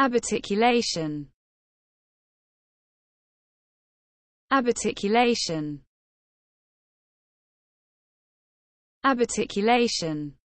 Aberticulation Aberticulation Aberticulation